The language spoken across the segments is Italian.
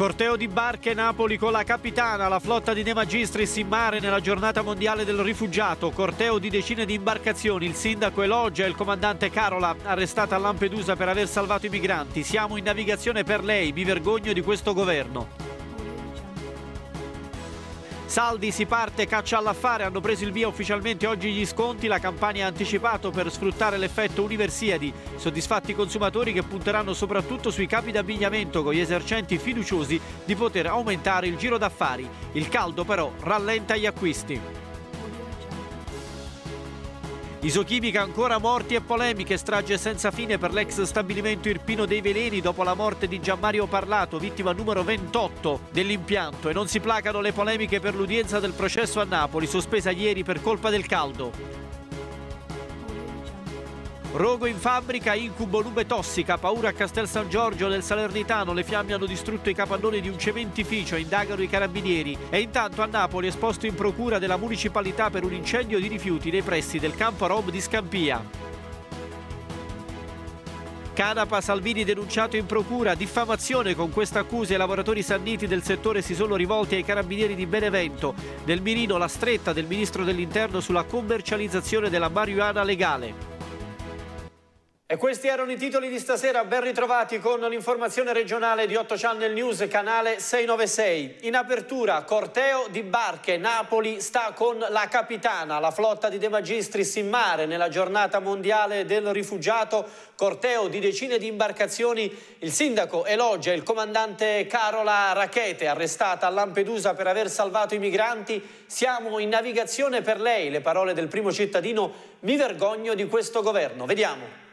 Corteo di barche Napoli con la capitana, la flotta di De Magistris in mare nella giornata mondiale del rifugiato, corteo di decine di imbarcazioni, il sindaco elogia il comandante Carola, arrestata a Lampedusa per aver salvato i migranti. Siamo in navigazione per lei, mi vergogno di questo governo. Saldi si parte, caccia all'affare, hanno preso il via ufficialmente oggi gli sconti, la campagna ha anticipato per sfruttare l'effetto Universiadi, soddisfatti i consumatori che punteranno soprattutto sui capi d'abbigliamento con gli esercenti fiduciosi di poter aumentare il giro d'affari. Il caldo però rallenta gli acquisti. Isochimica ancora morti e polemiche, strage senza fine per l'ex stabilimento Irpino dei Veleni dopo la morte di Gianmario Parlato, vittima numero 28 dell'impianto e non si placano le polemiche per l'udienza del processo a Napoli, sospesa ieri per colpa del caldo. Rogo in fabbrica, incubo, nube tossica, paura a Castel San Giorgio del Salernitano, le fiamme hanno distrutto i capannoni di un cementificio, indagano i carabinieri e intanto a Napoli è esposto in procura della municipalità per un incendio di rifiuti nei pressi del campo Rob di Scampia. Canapa Salvini denunciato in procura, diffamazione con questa accusa i lavoratori sanniti del settore si sono rivolti ai carabinieri di Benevento. Nel mirino la stretta del ministro dell'interno sulla commercializzazione della marijuana legale. E questi erano i titoli di stasera, ben ritrovati con l'informazione regionale di 8 Channel News, canale 696. In apertura, corteo di barche, Napoli sta con la capitana, la flotta di De Magistris in mare nella giornata mondiale del rifugiato, corteo di decine di imbarcazioni, il sindaco elogia il comandante Carola Rachete, arrestata a Lampedusa per aver salvato i migranti, siamo in navigazione per lei, le parole del primo cittadino, mi vergogno di questo governo, vediamo.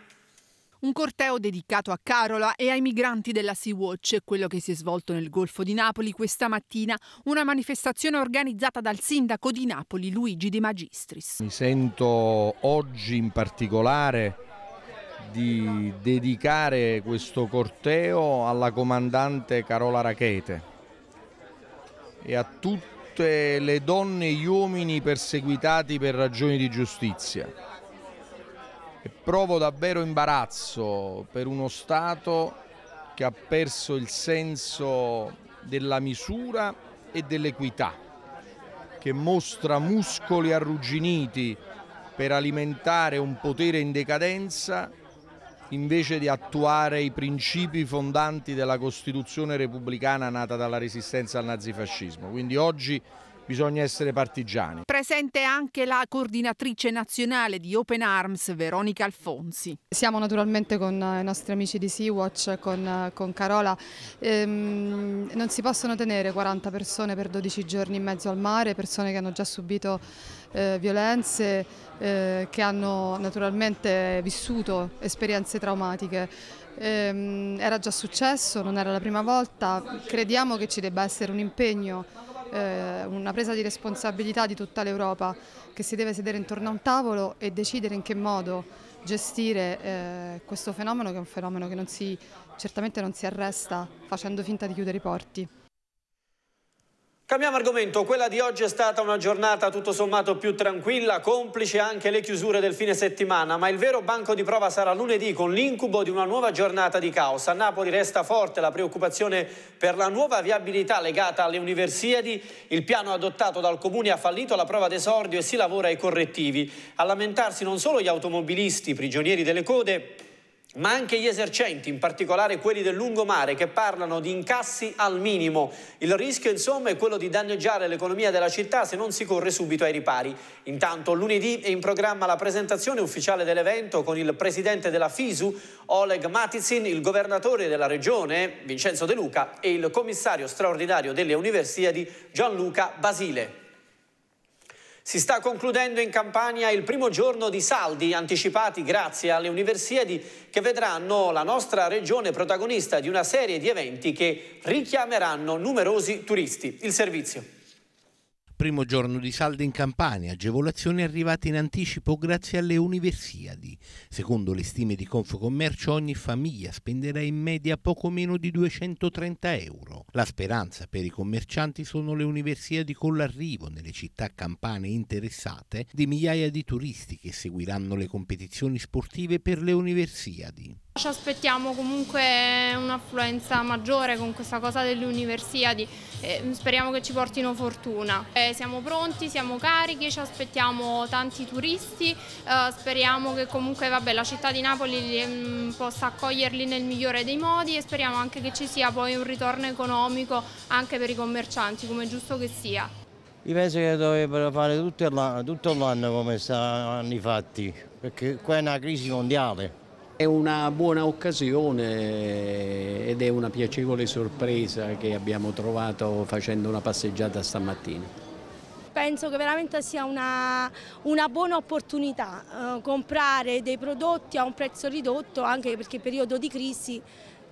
Un corteo dedicato a Carola e ai migranti della Sea-Watch, quello che si è svolto nel Golfo di Napoli questa mattina, una manifestazione organizzata dal sindaco di Napoli Luigi De Magistris. Mi sento oggi in particolare di dedicare questo corteo alla comandante Carola Rachete e a tutte le donne e gli uomini perseguitati per ragioni di giustizia provo davvero imbarazzo per uno Stato che ha perso il senso della misura e dell'equità, che mostra muscoli arrugginiti per alimentare un potere in decadenza invece di attuare i principi fondanti della Costituzione repubblicana nata dalla resistenza al nazifascismo. Quindi oggi bisogna essere partigiani. Presente anche la coordinatrice nazionale di Open Arms, Veronica Alfonsi. Siamo naturalmente con eh, i nostri amici di Sea-Watch, con, eh, con, Carola. Ehm, non si possono tenere 40 persone per 12 giorni in mezzo al mare, persone che hanno già subito eh, violenze, eh, che hanno naturalmente vissuto esperienze traumatiche. Ehm, era già successo, non era la prima volta, crediamo che ci debba essere un impegno eh, una presa di responsabilità di tutta l'Europa che si deve sedere intorno a un tavolo e decidere in che modo gestire eh, questo fenomeno che è un fenomeno che non si, certamente non si arresta facendo finta di chiudere i porti. Cambiamo argomento, quella di oggi è stata una giornata tutto sommato più tranquilla, complice anche le chiusure del fine settimana, ma il vero banco di prova sarà lunedì con l'incubo di una nuova giornata di caos. A Napoli resta forte la preoccupazione per la nuova viabilità legata alle universiadi, il piano adottato dal comune ha fallito la prova d'esordio e si lavora ai correttivi. A lamentarsi non solo gli automobilisti, prigionieri delle code, ma anche gli esercenti, in particolare quelli del lungomare, che parlano di incassi al minimo. Il rischio, insomma, è quello di danneggiare l'economia della città se non si corre subito ai ripari. Intanto, lunedì è in programma la presentazione ufficiale dell'evento con il presidente della FISU, Oleg Matizin, il governatore della regione, Vincenzo De Luca, e il commissario straordinario delle università, Gianluca Basile. Si sta concludendo in Campania il primo giorno di saldi anticipati grazie alle Universiadi che vedranno la nostra regione protagonista di una serie di eventi che richiameranno numerosi turisti. Il servizio. Primo giorno di saldo in Campania, agevolazioni arrivate in anticipo grazie alle Universiadi. Secondo le stime di Confcommercio ogni famiglia spenderà in media poco meno di 230 euro. La speranza per i commercianti sono le Universiadi con l'arrivo nelle città campane interessate di migliaia di turisti che seguiranno le competizioni sportive per le Universiadi. Ci aspettiamo comunque un'affluenza maggiore con questa cosa delle universiadi, eh, speriamo che ci portino fortuna. Eh, siamo pronti, siamo carichi, ci aspettiamo tanti turisti, eh, speriamo che comunque vabbè, la città di Napoli mh, ehm, possa accoglierli nel migliore dei modi e speriamo anche che ci sia poi un ritorno economico anche per i commercianti, come è giusto che sia. Io penso che dovrebbero fare tutto l'anno come stanno fatti, perché qua è una crisi mondiale. È una buona occasione ed è una piacevole sorpresa che abbiamo trovato facendo una passeggiata stamattina penso che veramente sia una, una buona opportunità eh, comprare dei prodotti a un prezzo ridotto anche perché in periodo di crisi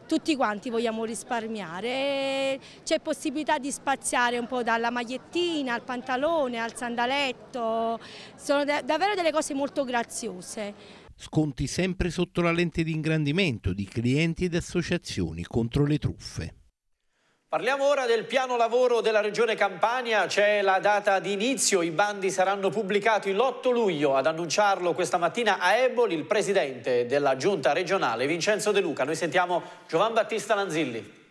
tutti quanti vogliamo risparmiare, c'è possibilità di spaziare un po' dalla magliettina al pantalone al sandaletto, sono da davvero delle cose molto graziose. Sconti sempre sotto la lente di ingrandimento di clienti ed associazioni contro le truffe. Parliamo ora del piano lavoro della Regione Campania, c'è la data di inizio, i bandi saranno pubblicati l'8 luglio, ad annunciarlo questa mattina a Eboli il presidente della giunta regionale Vincenzo De Luca. Noi sentiamo Giovan Battista Lanzilli.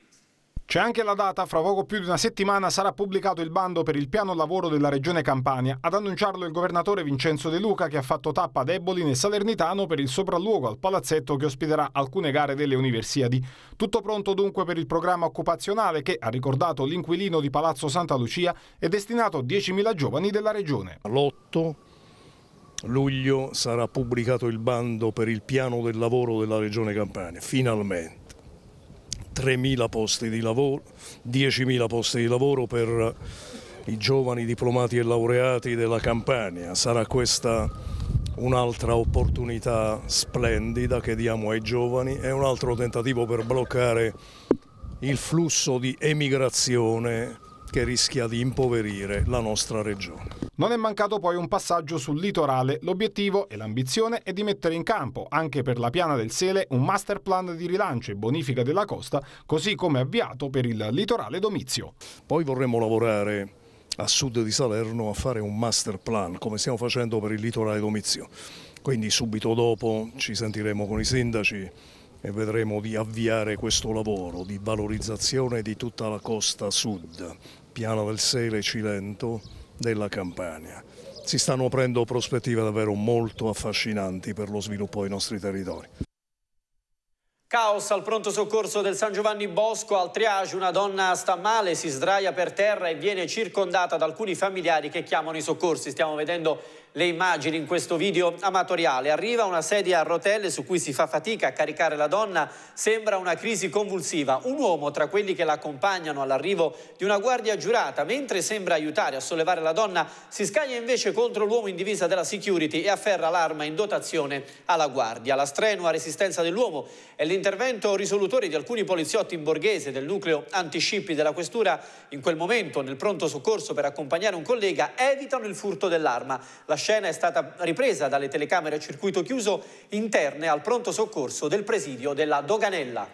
C'è anche la data, fra poco più di una settimana sarà pubblicato il bando per il piano lavoro della Regione Campania, ad annunciarlo il governatore Vincenzo De Luca che ha fatto tappa ad Eboli nel Salernitano per il sopralluogo al palazzetto che ospiterà alcune gare delle Universiadi. Tutto pronto dunque per il programma occupazionale che, ha ricordato l'inquilino di Palazzo Santa Lucia, è destinato a 10.000 giovani della Regione. L'8 luglio sarà pubblicato il bando per il piano del lavoro della Regione Campania, finalmente 3.000 posti di lavoro, 10.000 posti di lavoro per i giovani diplomati e laureati della Campania. Sarà questa un'altra opportunità splendida che diamo ai giovani e un altro tentativo per bloccare il flusso di emigrazione che rischia di impoverire la nostra regione. Non è mancato poi un passaggio sul litorale. L'obiettivo e l'ambizione è di mettere in campo, anche per la piana del Sele, un master plan di rilancio e bonifica della costa, così come avviato per il litorale domizio. Poi vorremmo lavorare a sud di Salerno a fare un master plan, come stiamo facendo per il litorale domizio. Quindi subito dopo ci sentiremo con i sindaci e vedremo di avviare questo lavoro di valorizzazione di tutta la costa sud, Piana del Sele, Cilento, della Campania. Si stanno aprendo prospettive davvero molto affascinanti per lo sviluppo dei nostri territori. Caos al pronto soccorso del San Giovanni Bosco, al triage una donna sta male, si sdraia per terra e viene circondata da alcuni familiari che chiamano i soccorsi. Stiamo vedendo le immagini in questo video amatoriale. Arriva una sedia a rotelle su cui si fa fatica a caricare la donna, sembra una crisi convulsiva. Un uomo tra quelli che la accompagnano all'arrivo di una guardia giurata, mentre sembra aiutare a sollevare la donna, si scaglia invece contro l'uomo in divisa della security e afferra l'arma in dotazione alla guardia. La strenua resistenza dell'uomo e l'intervento risolutore di alcuni poliziotti in borghese del nucleo antiscippi della questura in quel momento nel pronto soccorso per accompagnare un collega evitano il furto dell'arma scena è stata ripresa dalle telecamere a circuito chiuso interne al pronto soccorso del presidio della Doganella.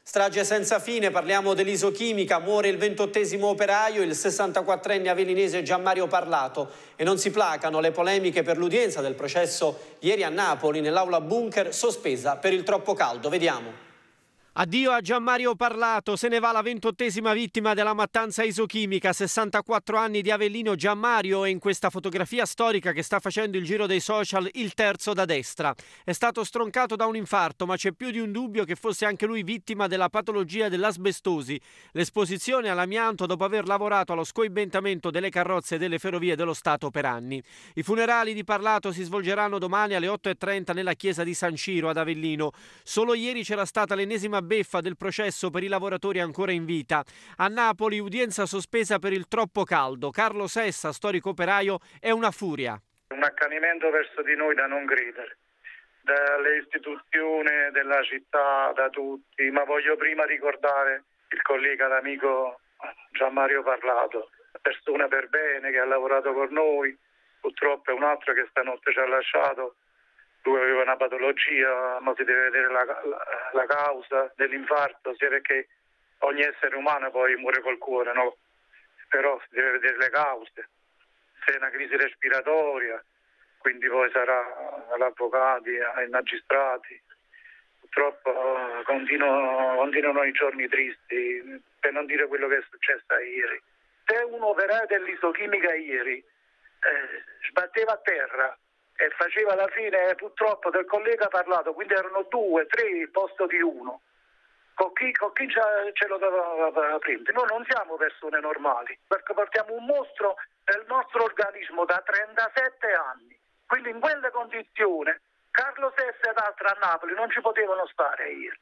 Strage senza fine, parliamo dell'isochimica, muore il ventottesimo operaio, il 64enne avellinese Gianmario Parlato e non si placano le polemiche per l'udienza del processo ieri a Napoli nell'aula bunker sospesa per il troppo caldo. Vediamo. Addio a Gian Mario Parlato, se ne va la ventottesima vittima della mattanza isochimica, 64 anni di Avellino Gianmario e in questa fotografia storica che sta facendo il giro dei social il terzo da destra. È stato stroncato da un infarto ma c'è più di un dubbio che fosse anche lui vittima della patologia dell'asbestosi. L'esposizione all'amianto dopo aver lavorato allo scoibentamento delle carrozze e delle ferrovie dello Stato per anni. I funerali di Parlato si svolgeranno domani alle 8.30 nella chiesa di San Ciro ad Avellino. Solo ieri c'era stata l'ennesima beffa del processo per i lavoratori ancora in vita. A Napoli udienza sospesa per il troppo caldo. Carlo Sessa, storico operaio, è una furia. Un accanimento verso di noi da non credere dalle istituzioni della città, da tutti, ma voglio prima ricordare il collega, l'amico Gianmario Mario Parlato, persona per bene che ha lavorato con noi, purtroppo è un altro che stanotte ci ha lasciato lui aveva una patologia, ma si deve vedere la, la, la causa dell'infarto, sia perché ogni essere umano poi muore col cuore, no? però si deve vedere le cause, se è una crisi respiratoria, quindi poi sarà all'avvocato, ai magistrati. Purtroppo eh, continuo, continuano i giorni tristi, per non dire quello che è successo ieri. Se un operaio dell'isochimica ieri eh, sbatteva a terra e faceva la fine purtroppo del collega parlato, quindi erano due, tre al posto di uno. Con chi, con chi ce lo doveva prendere? Noi non siamo persone normali, perché portiamo un mostro nel nostro organismo da 37 anni. Quindi in quelle condizioni Carlo VI ed altri a Napoli non ci potevano stare ieri.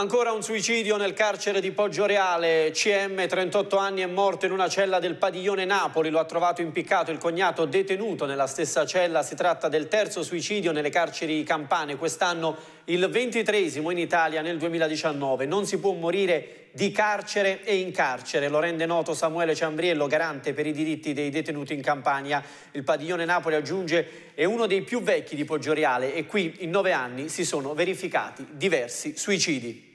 Ancora un suicidio nel carcere di Poggioreale. CM, 38 anni, è morto in una cella del padiglione Napoli. Lo ha trovato impiccato il cognato detenuto nella stessa cella. Si tratta del terzo suicidio nelle carceri campane. Quest'anno il ventitresimo in Italia nel 2019. Non si può morire di carcere e in carcere. Lo rende noto Samuele Ciambriello, garante per i diritti dei detenuti in Campania. Il padiglione Napoli, aggiunge, è uno dei più vecchi di Poggioreale e qui in nove anni si sono verificati diversi suicidi.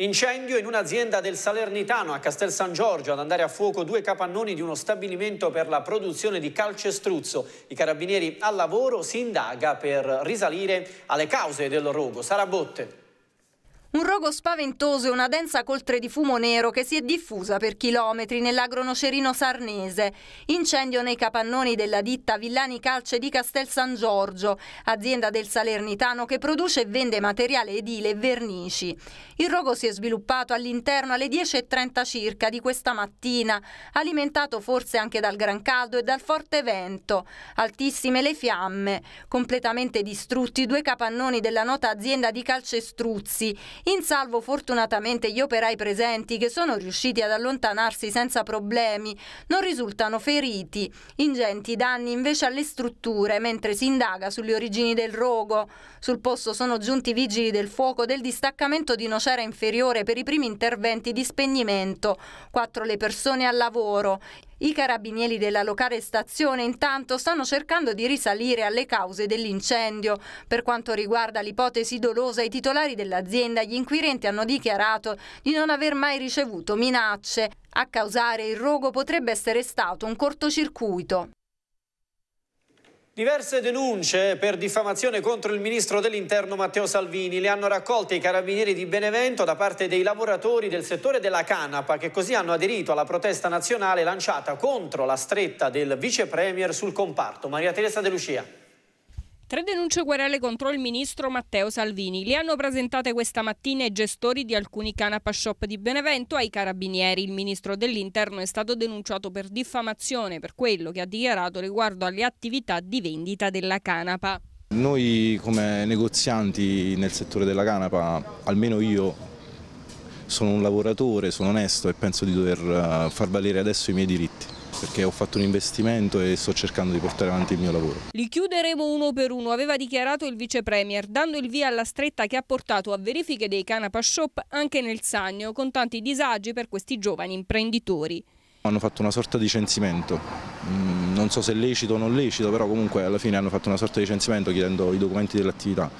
Incendio in un'azienda del Salernitano a Castel San Giorgio ad andare a fuoco due capannoni di uno stabilimento per la produzione di calcestruzzo. I carabinieri al lavoro si indaga per risalire alle cause del rogo. Sara Botte. Un rogo spaventoso e una densa coltre di fumo nero che si è diffusa per chilometri nell'agronocerino sarnese. Incendio nei capannoni della ditta Villani Calce di Castel San Giorgio, azienda del Salernitano che produce e vende materiale edile e vernici. Il rogo si è sviluppato all'interno alle 10.30 circa di questa mattina, alimentato forse anche dal gran caldo e dal forte vento. Altissime le fiamme, completamente distrutti due capannoni della nota azienda di Calcestruzzi in salvo fortunatamente gli operai presenti che sono riusciti ad allontanarsi senza problemi, non risultano feriti. Ingenti danni invece alle strutture, mentre si indaga sulle origini del rogo. Sul posto sono giunti vigili del fuoco del distaccamento di Nocera Inferiore per i primi interventi di spegnimento. Quattro le persone al lavoro. I carabinieri della locale stazione intanto stanno cercando di risalire alle cause dell'incendio. Per quanto riguarda l'ipotesi dolosa, i titolari dell'azienda gli inquirenti hanno dichiarato di non aver mai ricevuto minacce. A causare il rogo potrebbe essere stato un cortocircuito. Diverse denunce per diffamazione contro il ministro dell'interno Matteo Salvini le hanno raccolte i carabinieri di Benevento da parte dei lavoratori del settore della canapa che così hanno aderito alla protesta nazionale lanciata contro la stretta del vice premier sul comparto. Maria Teresa De Lucia. Tre denunce querele contro il ministro Matteo Salvini. Le hanno presentate questa mattina i gestori di alcuni canapa shop di Benevento ai carabinieri. Il ministro dell'Interno è stato denunciato per diffamazione per quello che ha dichiarato riguardo alle attività di vendita della canapa. Noi come negozianti nel settore della canapa, almeno io sono un lavoratore, sono onesto e penso di dover eh, far valere adesso i miei diritti perché ho fatto un investimento e sto cercando di portare avanti il mio lavoro. Li chiuderemo uno per uno, aveva dichiarato il vice premier, dando il via alla stretta che ha portato a verifiche dei canapa shop anche nel Sannio, con tanti disagi per questi giovani imprenditori. Hanno fatto una sorta di censimento, mm, non so se lecito o non lecito, però comunque alla fine hanno fatto una sorta di censimento chiedendo i documenti dell'attività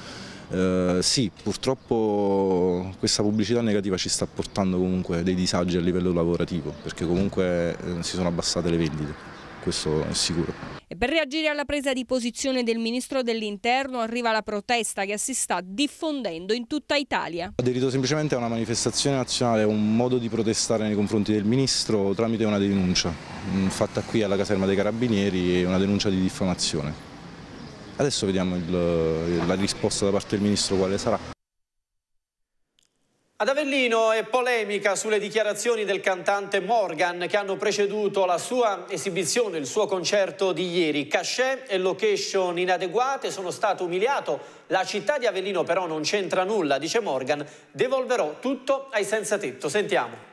eh, sì, purtroppo questa pubblicità negativa ci sta portando comunque dei disagi a livello lavorativo, perché comunque eh, si sono abbassate le vendite questo è sicuro. E per reagire alla presa di posizione del ministro dell'interno arriva la protesta che si sta diffondendo in tutta Italia. Ho aderito semplicemente a una manifestazione nazionale, un modo di protestare nei confronti del ministro tramite una denuncia mm, fatta qui alla caserma dei carabinieri, una denuncia di diffamazione. Adesso vediamo il, la risposta da parte del Ministro quale sarà. Ad Avellino è polemica sulle dichiarazioni del cantante Morgan che hanno preceduto la sua esibizione, il suo concerto di ieri. Cachet e location inadeguate, sono stato umiliato. La città di Avellino però non c'entra nulla, dice Morgan. Devolverò tutto ai senza tetto. Sentiamo.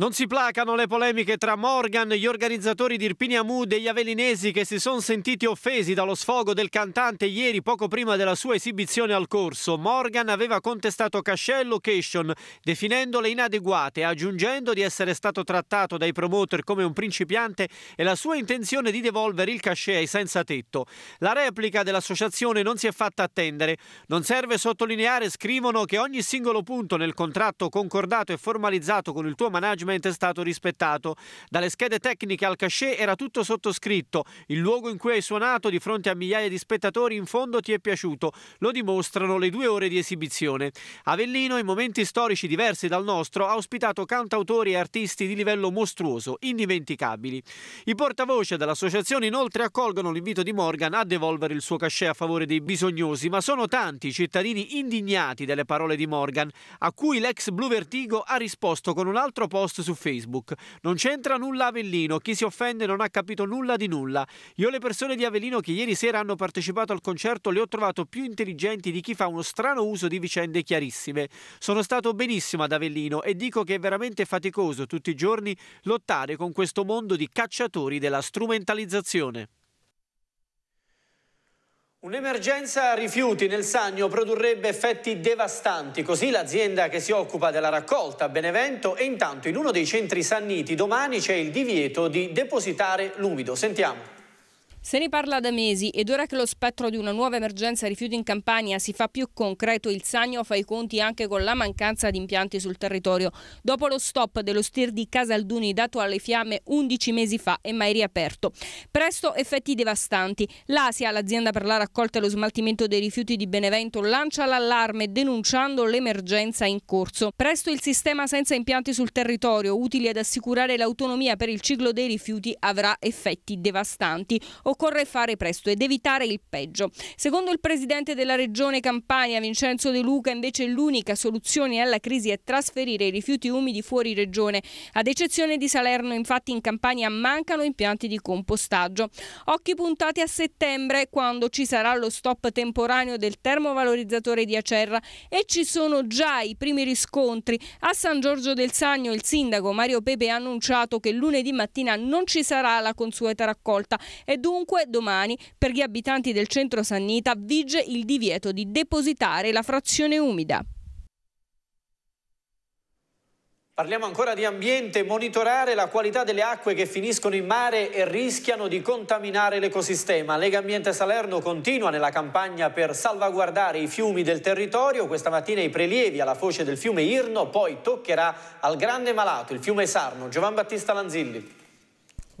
Non si placano le polemiche tra Morgan, gli organizzatori di Irpinia Mood e gli avelinesi che si sono sentiti offesi dallo sfogo del cantante ieri poco prima della sua esibizione al corso. Morgan aveva contestato e Location definendole inadeguate, aggiungendo di essere stato trattato dai promoter come un principiante e la sua intenzione di devolvere il cachet ai senza tetto. La replica dell'associazione non si è fatta attendere. Non serve sottolineare, scrivono, che ogni singolo punto nel contratto concordato e formalizzato con il tuo management evidentemente stato rispettato. Dalle schede tecniche al cachet era tutto sottoscritto. Il luogo in cui hai suonato di fronte a migliaia di spettatori in fondo ti è piaciuto. Lo dimostrano le due ore di esibizione. Avellino, in momenti storici diversi dal nostro, ha ospitato cantautori e artisti di livello mostruoso, indimenticabili. I portavoce dell'associazione inoltre accolgono l'invito di Morgan a devolvere il suo cachet a favore dei bisognosi, ma sono tanti i cittadini indignati delle parole di Morgan, a cui l'ex Blue Vertigo ha risposto con un altro post su Facebook. Non c'entra nulla Avellino, chi si offende non ha capito nulla di nulla. Io le persone di Avellino che ieri sera hanno partecipato al concerto le ho trovato più intelligenti di chi fa uno strano uso di vicende chiarissime. Sono stato benissimo ad Avellino e dico che è veramente faticoso tutti i giorni lottare con questo mondo di cacciatori della strumentalizzazione. Un'emergenza rifiuti nel Sannio produrrebbe effetti devastanti, così l'azienda che si occupa della raccolta a Benevento e intanto in uno dei centri sanniti domani c'è il divieto di depositare l'umido. Sentiamo. Se ne parla da mesi ed ora che lo spettro di una nuova emergenza rifiuti in Campania si fa più concreto, il Sagno fa i conti anche con la mancanza di impianti sul territorio. Dopo lo stop dello stir di Casalduni dato alle fiamme 11 mesi fa e mai riaperto. Presto effetti devastanti. L'Asia, l'azienda per la raccolta e lo smaltimento dei rifiuti di Benevento, lancia l'allarme denunciando l'emergenza in corso. Presto il sistema senza impianti sul territorio, utili ad assicurare l'autonomia per il ciclo dei rifiuti, avrà effetti devastanti Occorre fare presto ed evitare il peggio. Secondo il presidente della regione Campania, Vincenzo De Luca, invece l'unica soluzione alla crisi è trasferire i rifiuti umidi fuori regione. Ad eccezione di Salerno, infatti, in Campania mancano impianti di compostaggio. Occhi puntati a settembre, quando ci sarà lo stop temporaneo del termovalorizzatore di Acerra e ci sono già i primi riscontri. A San Giorgio del Sagno il sindaco Mario Pepe ha annunciato che lunedì mattina non ci sarà la consueta raccolta e dunque Dunque domani per gli abitanti del centro Sannita vige il divieto di depositare la frazione umida. Parliamo ancora di ambiente, monitorare la qualità delle acque che finiscono in mare e rischiano di contaminare l'ecosistema. Lega Ambiente Salerno continua nella campagna per salvaguardare i fiumi del territorio. Questa mattina i prelievi alla foce del fiume Irno, poi toccherà al grande malato, il fiume Sarno. Giovan Battista Lanzilli.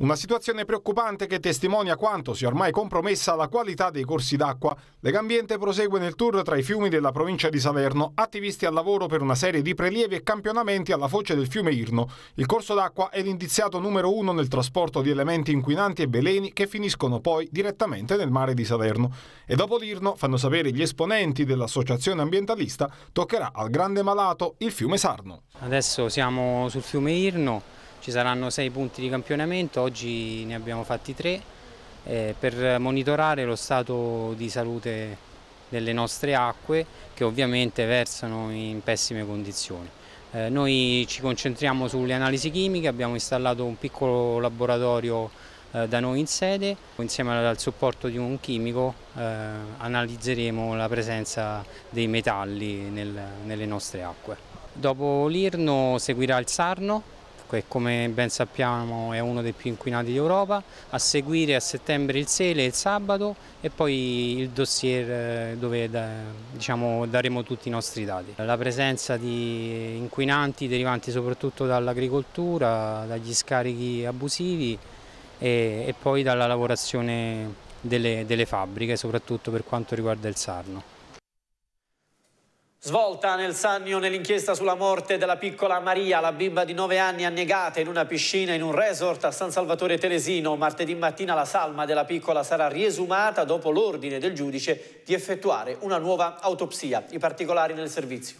Una situazione preoccupante che testimonia quanto sia ormai compromessa la qualità dei corsi d'acqua. Legambiente prosegue nel tour tra i fiumi della provincia di Salerno, attivisti al lavoro per una serie di prelievi e campionamenti alla foce del fiume Irno. Il corso d'acqua è l'indiziato numero uno nel trasporto di elementi inquinanti e veleni che finiscono poi direttamente nel mare di Salerno. E dopo l'Irno, fanno sapere gli esponenti dell'associazione ambientalista, toccherà al grande malato il fiume Sarno. Adesso siamo sul fiume Irno ci saranno sei punti di campionamento, oggi ne abbiamo fatti tre eh, per monitorare lo stato di salute delle nostre acque che ovviamente versano in pessime condizioni. Eh, noi ci concentriamo sulle analisi chimiche, abbiamo installato un piccolo laboratorio eh, da noi in sede, insieme al supporto di un chimico eh, analizzeremo la presenza dei metalli nel, nelle nostre acque. Dopo l'Irno seguirà il Sarno, che come ben sappiamo è uno dei più inquinati d'Europa, a seguire a settembre il sele e il sabato e poi il dossier eh, dove diciamo, daremo tutti i nostri dati. La presenza di inquinanti derivanti soprattutto dall'agricoltura, dagli scarichi abusivi e, e poi dalla lavorazione delle, delle fabbriche, soprattutto per quanto riguarda il sarno. Svolta nel Sannio nell'inchiesta sulla morte della piccola Maria, la bimba di 9 anni annegata in una piscina in un resort a San Salvatore Telesino. Martedì mattina la salma della piccola sarà riesumata dopo l'ordine del giudice di effettuare una nuova autopsia. I particolari nel servizio.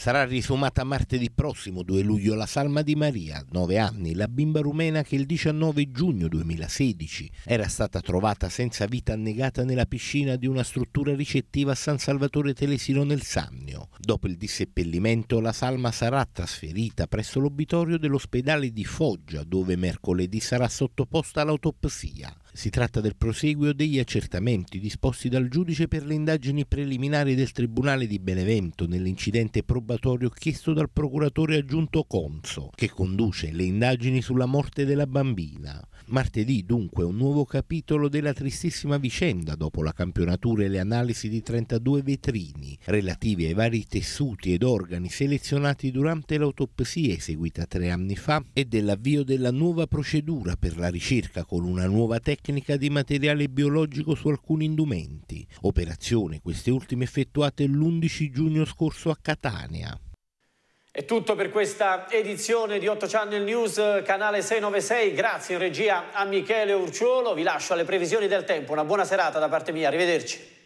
Sarà risumata martedì prossimo 2 luglio la salma di Maria, 9 anni, la bimba rumena che il 19 giugno 2016 era stata trovata senza vita annegata nella piscina di una struttura ricettiva a San Salvatore Telesino nel Sannio. Dopo il disseppellimento la salma sarà trasferita presso l'obitorio dell'ospedale di Foggia dove mercoledì sarà sottoposta all'autopsia. Si tratta del proseguio degli accertamenti disposti dal giudice per le indagini preliminari del Tribunale di Benevento nell'incidente probatorio chiesto dal procuratore aggiunto Conso, che conduce le indagini sulla morte della bambina. Martedì dunque un nuovo capitolo della tristissima vicenda dopo la campionatura e le analisi di 32 vetrini relativi ai vari tessuti ed organi selezionati durante l'autopsia eseguita tre anni fa e dell'avvio della nuova procedura per la ricerca con una nuova tecnica tecnica di materiale biologico su alcuni indumenti, operazione queste ultime effettuate l'11 giugno scorso a Catania. È tutto per questa edizione di 8 Channel News, canale 696. Grazie in regia a Michele Urciolo. Vi lascio alle previsioni del tempo. Una buona serata da parte mia. Arrivederci.